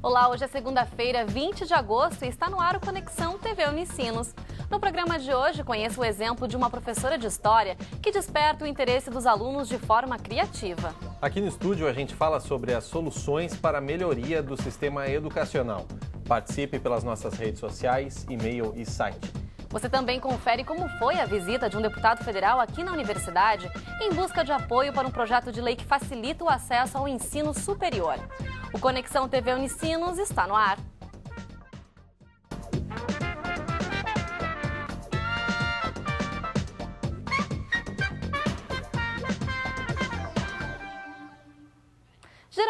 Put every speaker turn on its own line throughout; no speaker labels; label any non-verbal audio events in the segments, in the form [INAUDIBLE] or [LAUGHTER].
Olá, hoje é segunda-feira, 20 de agosto e está no ar o Conexão TV Unicinos. No programa de hoje, conheça o exemplo de uma professora de história que desperta o interesse dos alunos de forma criativa.
Aqui no estúdio a gente fala sobre as soluções para a melhoria do sistema educacional. Participe pelas nossas redes sociais, e-mail e site.
Você também confere como foi a visita de um deputado federal aqui na universidade em busca de apoio para um projeto de lei que facilita o acesso ao ensino superior. O Conexão TV Unicinos está no ar.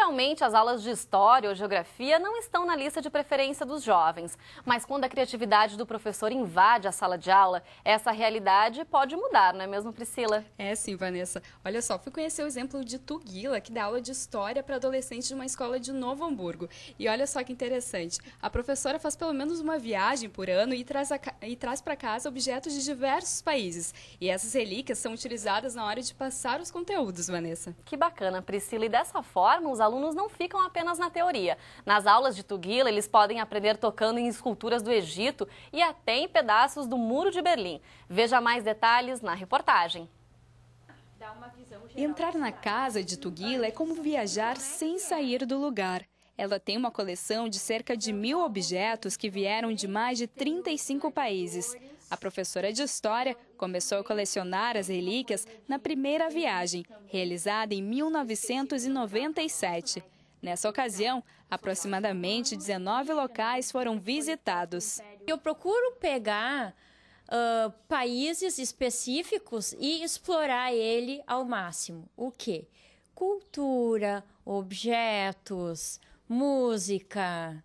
Geralmente, as aulas de história ou geografia não estão na lista de preferência dos jovens, mas quando a criatividade do professor invade a sala de aula, essa realidade pode mudar, não é mesmo, Priscila? É sim, Vanessa.
Olha só, fui conhecer o exemplo de Tugila, que dá aula de história para adolescentes de uma escola de Novo Hamburgo. E olha só que interessante, a professora faz pelo menos uma viagem por ano e traz, e traz para casa objetos de diversos países. E essas relíquias são utilizadas na hora de passar
os conteúdos, Vanessa. Que bacana, Priscila. E dessa forma, os alunos alunos não ficam apenas na teoria. Nas aulas de Tugila, eles podem aprender tocando em esculturas do Egito e até em pedaços do Muro de Berlim. Veja mais detalhes na reportagem.
Entrar na casa de Tugila é como viajar sem sair do lugar. Ela tem uma coleção de cerca de mil objetos que vieram de mais de 35 países. A professora de História começou a colecionar as relíquias na primeira viagem, realizada em 1997. Nessa ocasião, aproximadamente 19 locais foram visitados. Eu procuro pegar
uh, países específicos e explorar ele ao máximo. O que? Cultura, objetos, música,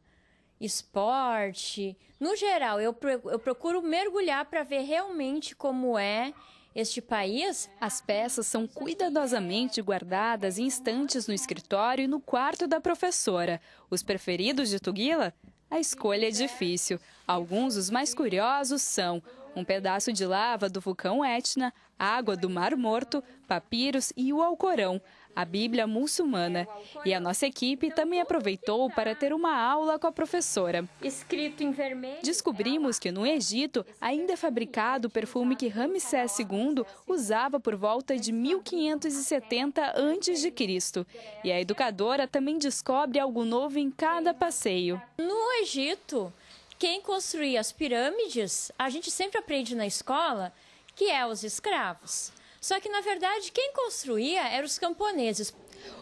esporte. No geral, eu, eu procuro mergulhar para ver realmente como é este país. As peças são
cuidadosamente guardadas em estantes no escritório e no quarto da professora. Os preferidos de Tuguila? A escolha é difícil. Alguns os mais curiosos são um pedaço de lava do vulcão Etna, água do Mar Morto, papiros e o Alcorão a Bíblia muçulmana. E a nossa equipe também aproveitou para ter uma aula com a professora. Escrito em vermelho. Descobrimos que no Egito ainda é fabricado o perfume que Ramsés II usava por volta de 1570 a.C. E a educadora também descobre algo novo em cada passeio.
No Egito, quem construía as pirâmides, a gente sempre aprende na escola que é os escravos. Só que, na verdade, quem construía eram os camponeses.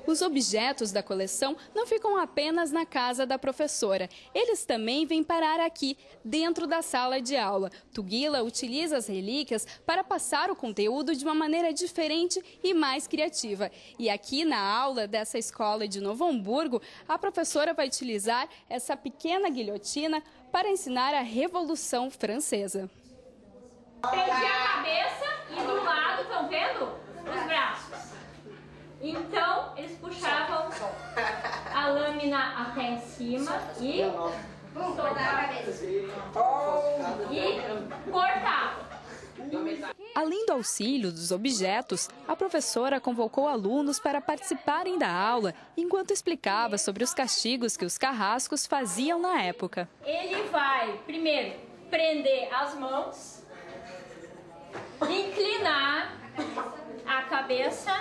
Os objetos da coleção não ficam apenas
na casa da professora. Eles também vêm parar aqui, dentro da sala de aula. Tugila utiliza as relíquias para passar o conteúdo de uma maneira diferente e mais criativa. E aqui na aula dessa escola de Novo Hamburgo, a professora vai utilizar essa pequena guilhotina para ensinar a Revolução Francesa.
Prendi a cabeça e do lado,
estão vendo? Os braços. Então, eles puxavam a lâmina até em cima e cabeça e cortavam.
Além do auxílio dos objetos, a professora convocou alunos para participarem da aula enquanto explicava sobre os castigos que os carrascos faziam na época.
Ele vai, primeiro, prender as mãos inclinar a cabeça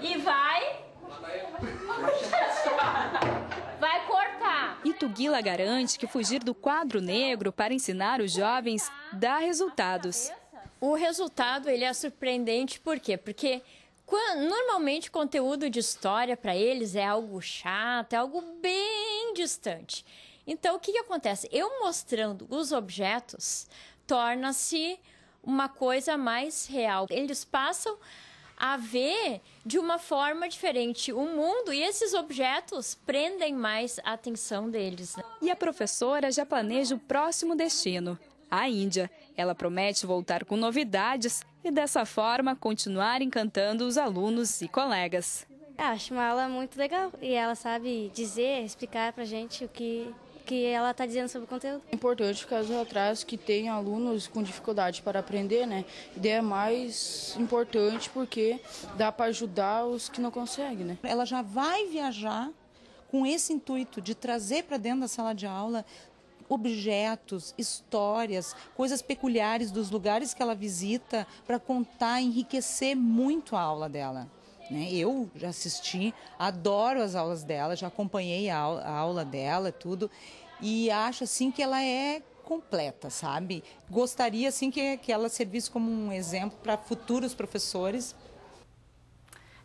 e vai. [LAUGHS] Vai cortar.
Ituguila garante que fugir do quadro negro para ensinar os jovens dá
resultados. O resultado ele é surpreendente por quê? Porque quando, normalmente conteúdo de história para eles é algo chato, é algo bem distante. Então o que, que acontece? Eu mostrando os objetos torna-se uma coisa mais real. Eles passam a ver de uma forma diferente o mundo e esses objetos prendem mais a atenção deles. Né?
E a professora já planeja o próximo destino, a Índia. Ela promete voltar com novidades e dessa forma continuar encantando os alunos e colegas.
Eu acho uma aula muito legal e ela sabe dizer, explicar pra gente o que que ela está dizendo sobre o conteúdo. É importante caso atrás que tem alunos
com dificuldade para aprender, né? E é mais importante porque dá para ajudar os que não conseguem, né? Ela já vai viajar com esse intuito de trazer para dentro da sala de aula objetos, histórias, coisas peculiares dos lugares que ela visita para contar, enriquecer muito a aula dela. Né? Eu já assisti, adoro as aulas dela, já acompanhei a, a aula dela, tudo, e acho assim que ela é completa, sabe? Gostaria assim que, que ela servisse como um exemplo para futuros professores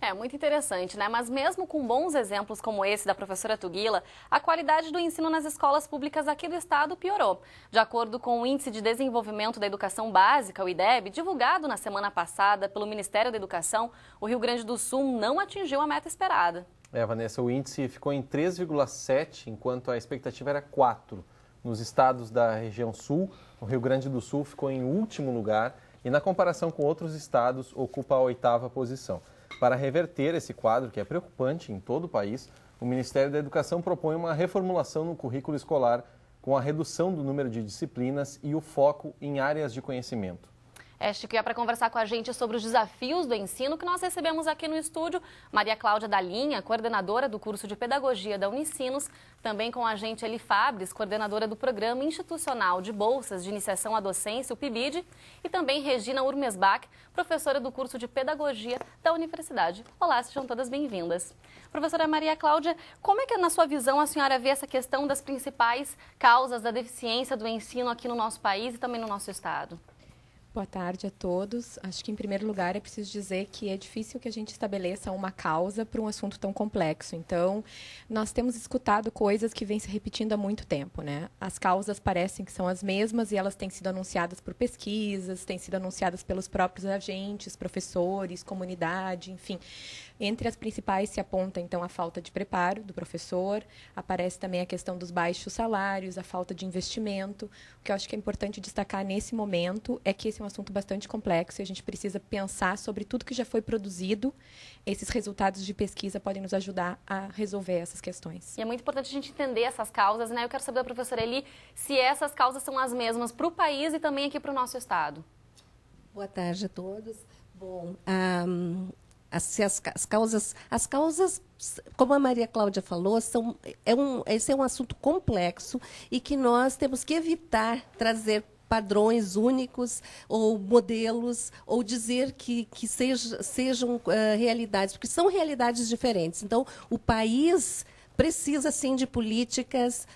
é muito interessante, né? Mas mesmo com bons exemplos como esse da professora Tuguila, a qualidade do ensino nas escolas públicas aqui do estado piorou. De acordo com o Índice de Desenvolvimento da Educação Básica, o IDEB, divulgado na semana passada pelo Ministério da Educação, o Rio Grande do Sul não atingiu a meta esperada.
É, Vanessa, o índice ficou em 3,7, enquanto a expectativa era 4. Nos estados da região sul, o Rio Grande do Sul ficou em último lugar e, na comparação com outros estados, ocupa a oitava posição. Para reverter esse quadro, que é preocupante em todo o país, o Ministério da Educação propõe uma reformulação no currículo escolar com a redução do número de disciplinas e o foco em áreas de conhecimento.
Este é para conversar com a gente sobre os desafios do ensino que nós recebemos aqui no estúdio. Maria Cláudia Dalinha, coordenadora do curso de Pedagogia da Unicinos, também com a gente Eli Fabres, coordenadora do Programa Institucional de Bolsas de Iniciação à Docência, o PIBID, e também Regina Urmesbach, professora do curso de Pedagogia da Universidade. Olá, sejam todas bem-vindas. Professora Maria Cláudia, como é que, na sua visão, a senhora vê essa questão das principais causas da deficiência do ensino aqui no nosso país e também no nosso estado?
Boa tarde a todos. Acho que, em primeiro lugar, é preciso dizer que é difícil que a gente estabeleça uma causa para um assunto tão complexo. Então, nós temos escutado coisas que vêm se repetindo há muito tempo. Né? As causas parecem que são as mesmas e elas têm sido anunciadas por pesquisas, têm sido anunciadas pelos próprios agentes, professores, comunidade, enfim. Entre as principais se aponta, então, a falta de preparo do professor, aparece também a questão dos baixos salários, a falta de investimento. O que eu acho que é importante destacar nesse momento é que esse é um assunto bastante complexo e a gente precisa pensar sobre tudo que já foi produzido. Esses resultados de pesquisa podem nos ajudar a resolver essas questões.
E é muito importante a gente entender essas causas, né? Eu quero saber da professora Eli se essas causas são as mesmas para o país e também aqui para o nosso estado. Boa tarde a todos. Bom,
um, as, as, as, causas, as causas, como a Maria Cláudia falou, são, é um, esse é um assunto complexo e que nós temos que evitar trazer padrões únicos ou modelos, ou dizer que, que sejam uh, realidades, porque são realidades diferentes. Então, o país precisa sim de políticas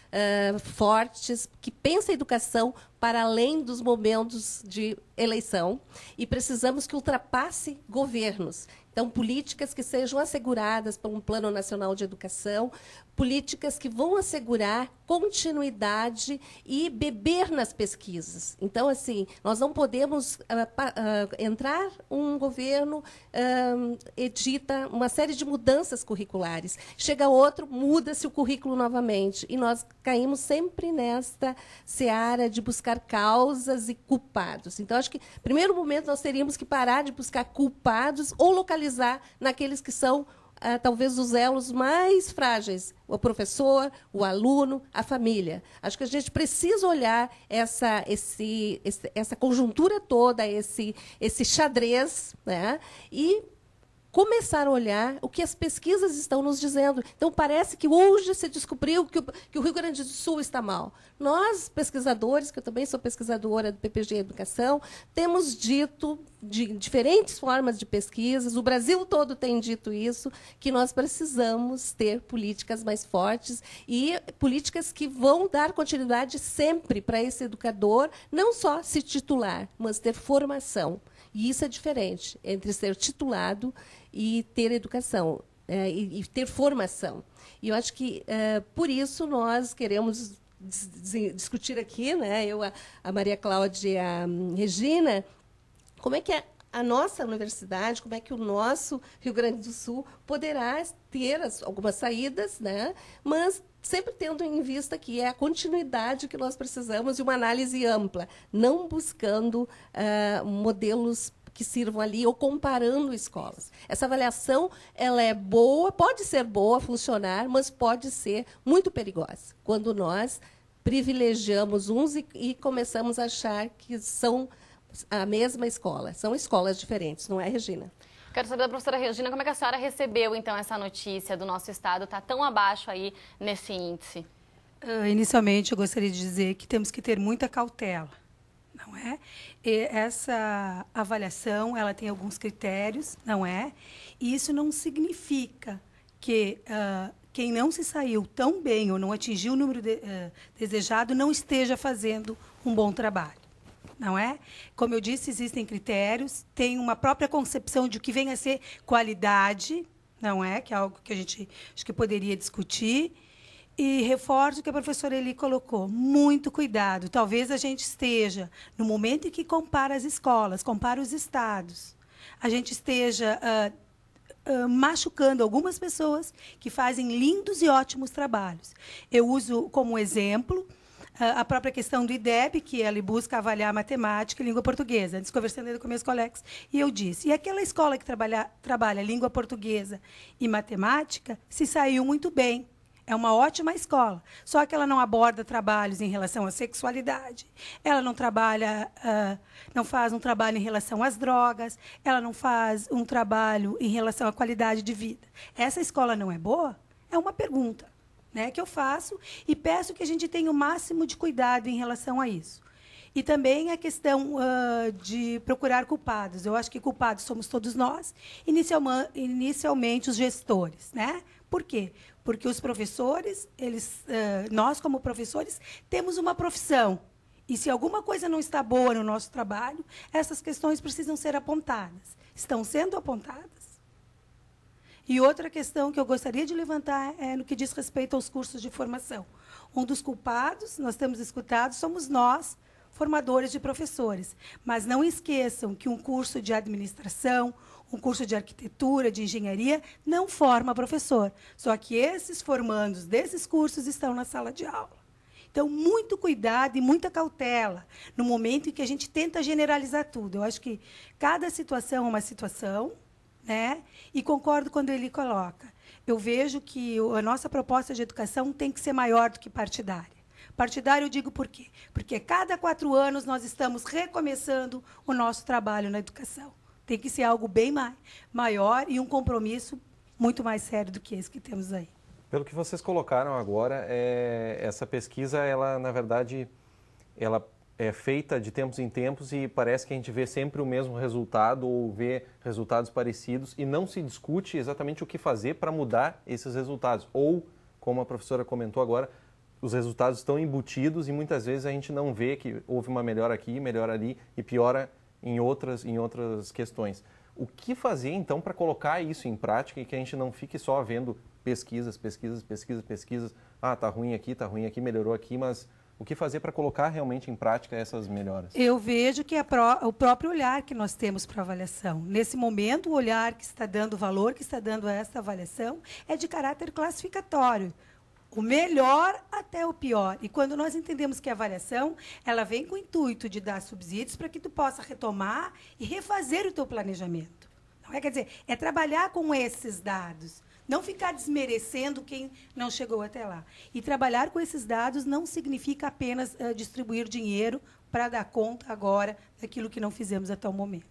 uh, fortes que pensem a educação para além dos momentos de eleição e precisamos que ultrapasse governos. Então, políticas que sejam asseguradas por um Plano Nacional de Educação, políticas que vão assegurar continuidade e beber nas pesquisas. Então, assim, nós não podemos uh, uh, entrar um governo uh, edita uma série de mudanças curriculares, chega outro, muda-se o currículo novamente e nós caímos sempre nesta seara de buscar causas e culpados. Então, acho que primeiro momento nós teríamos que parar de buscar culpados ou localizar naqueles que são ah, talvez os elos mais frágeis: o professor, o aluno, a família. Acho que a gente precisa olhar essa, esse, esse, essa conjuntura toda, esse, esse xadrez, né? e começar a olhar o que as pesquisas estão nos dizendo. Então, parece que hoje se descobriu que o, que o Rio Grande do Sul está mal. Nós, pesquisadores, que eu também sou pesquisadora do PPG Educação, temos dito, de diferentes formas de pesquisas, o Brasil todo tem dito isso, que nós precisamos ter políticas mais fortes e políticas que vão dar continuidade sempre para esse educador, não só se titular, mas ter formação. E isso é diferente entre ser titulado e ter educação, é, e, e, ter formação. E eu acho que, é, por isso, nós queremos discutir aqui, né? eu, a, a Maria Cláudia e a hum, Regina, como é que a, a nossa universidade, como é que o nosso Rio Grande do Sul poderá ter as, algumas saídas, né? mas sempre tendo em vista que é a continuidade que nós precisamos e uma análise ampla, não buscando uh, modelos que sirvam ali ou comparando escolas. Essa avaliação ela é boa, pode ser boa, funcionar, mas pode ser muito perigosa quando nós privilegiamos uns e, e começamos a achar que são a mesma escola, são escolas diferentes, não é, Regina?
Quero saber da professora Regina, como é que a senhora recebeu, então, essa notícia do nosso estado estar tá tão abaixo aí nesse índice?
Uh, inicialmente, eu gostaria de dizer que temos que ter muita cautela, não é? E essa avaliação, ela tem alguns critérios, não é? E isso não significa que uh, quem não se saiu tão bem ou não atingiu o número de, uh, desejado não esteja fazendo um bom trabalho não é? Como eu disse, existem critérios, tem uma própria concepção de o que vem a ser qualidade, não é? Que é algo que a gente acho que poderia discutir. E reforço o que a professora Eli colocou, muito cuidado. Talvez a gente esteja, no momento em que compara as escolas, compara os estados, a gente esteja uh, uh, machucando algumas pessoas que fazem lindos e ótimos trabalhos. Eu uso como exemplo ah, a própria questão do IDEB, que ele busca avaliar matemática e língua portuguesa. Antes, conversando com meus colegas, e eu disse, e aquela escola que trabalha, trabalha língua portuguesa e matemática se saiu muito bem. É uma ótima escola, só que ela não aborda trabalhos em relação à sexualidade, ela não trabalha, uh, não faz um trabalho em relação às drogas, ela não faz um trabalho em relação à qualidade de vida. Essa escola não é boa? É uma pergunta né, que eu faço e peço que a gente tenha o máximo de cuidado em relação a isso. E também a questão uh, de procurar culpados. Eu acho que culpados somos todos nós, inicialmente os gestores, né? Por quê? Porque os professores, eles, uh, nós como professores, temos uma profissão. E se alguma coisa não está boa no nosso trabalho, essas questões precisam ser apontadas. Estão sendo apontadas e outra questão que eu gostaria de levantar é no que diz respeito aos cursos de formação. Um dos culpados, nós temos escutado, somos nós, formadores de professores. Mas não esqueçam que um curso de administração, um curso de arquitetura, de engenharia, não forma professor. Só que esses formandos desses cursos estão na sala de aula. Então, muito cuidado e muita cautela no momento em que a gente tenta generalizar tudo. Eu acho que cada situação é uma situação, né? E concordo quando ele coloca. Eu vejo que a nossa proposta de educação tem que ser maior do que partidária. Partidária eu digo por quê? Porque cada quatro anos nós estamos recomeçando o nosso trabalho na educação. Tem que ser algo bem mais maior e um compromisso muito mais sério do que esse que temos aí.
Pelo que vocês colocaram agora, é, essa pesquisa, ela na verdade, ela é feita de tempos em tempos e parece que a gente vê sempre o mesmo resultado ou vê resultados parecidos e não se discute exatamente o que fazer para mudar esses resultados. Ou, como a professora comentou agora, os resultados estão embutidos e muitas vezes a gente não vê que houve uma melhora aqui, melhora ali e piora em outras, em outras questões. O que fazer então para colocar isso em prática e que a gente não fique só vendo pesquisas, pesquisas, pesquisas, pesquisas? Ah, tá ruim aqui, tá ruim aqui, melhorou aqui, mas o que fazer para colocar realmente em prática essas melhoras?
Eu vejo que é o próprio olhar que nós temos para avaliação. Nesse momento, o olhar que está dando valor, que está dando a essa avaliação, é de caráter classificatório o melhor até o pior. E quando nós entendemos que a avaliação, ela vem com o intuito de dar subsídios para que tu possa retomar e refazer o teu planejamento. Não é? Quer dizer, é trabalhar com esses dados. Não ficar desmerecendo quem não chegou até lá. E trabalhar com esses dados não significa apenas uh, distribuir dinheiro para dar conta agora daquilo que não fizemos até o momento.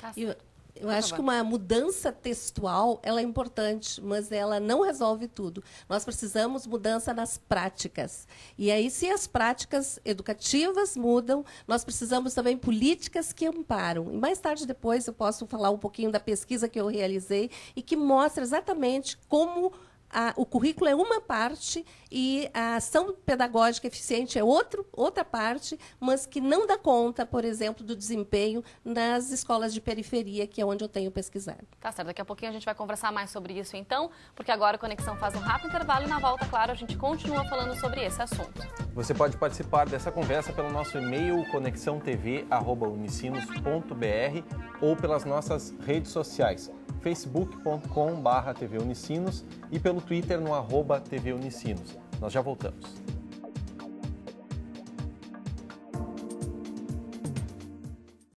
Tá e, eu acho que uma mudança textual
ela é importante, mas ela não resolve tudo. Nós precisamos mudança nas práticas. E aí, se as práticas educativas mudam, nós precisamos também políticas que amparam. E mais tarde, depois, eu posso falar um pouquinho da pesquisa que eu realizei e que mostra exatamente como a, o currículo é uma parte e a ação pedagógica eficiente é outro, outra parte, mas que não dá conta, por exemplo, do desempenho nas escolas de periferia, que é onde eu tenho pesquisado.
Tá certo, daqui a pouquinho a gente vai conversar mais sobre isso então, porque agora a Conexão faz um rápido intervalo e na volta, claro, a gente continua falando sobre esse assunto.
Você pode participar dessa conversa pelo nosso e-mail conexãotv.unicinos.br ou pelas nossas redes sociais facebook.com/tvunicinos e pelo Twitter no arroba tvunicinos. Nós já voltamos.